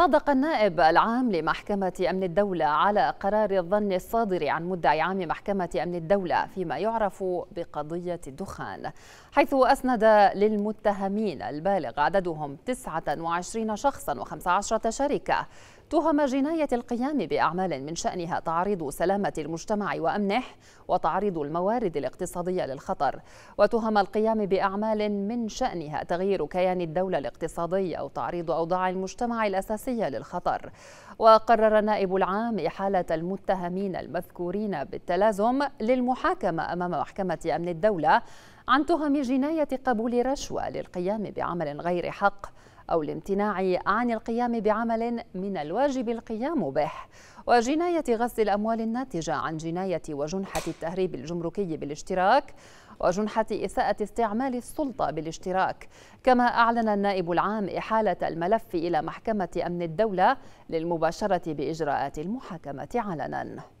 صادق النائب العام لمحكمة أمن الدولة على قرار الظن الصادر عن مدعي عام محكمة أمن الدولة فيما يعرف بقضية الدخان حيث أسند للمتهمين البالغ عددهم 29 شخصا و15 شركة تهم جناية القيام بأعمال من شأنها تعريض سلامة المجتمع وأمنه وتعريض الموارد الاقتصادية للخطر وتهم القيام بأعمال من شأنها تغيير كيان الدولة الاقتصادي أو تعريض أوضاع المجتمع الأساسي الرئيسية للخطر وقرر النائب العام إحالة المتهمين المذكورين بالتلازم للمحاكمة أمام محكمة أمن الدولة عن تهم جناية قبول رشوة للقيام بعمل غير حق أو الامتناع عن القيام بعمل من الواجب القيام به وجناية غسل الأموال الناتجة عن جناية وجنحة التهريب الجمركي بالاشتراك وجنحة إساءة استعمال السلطة بالاشتراك كما أعلن النائب العام إحالة الملف إلى محكمة أمن الدولة للمباشرة بإجراءات المحاكمة علناً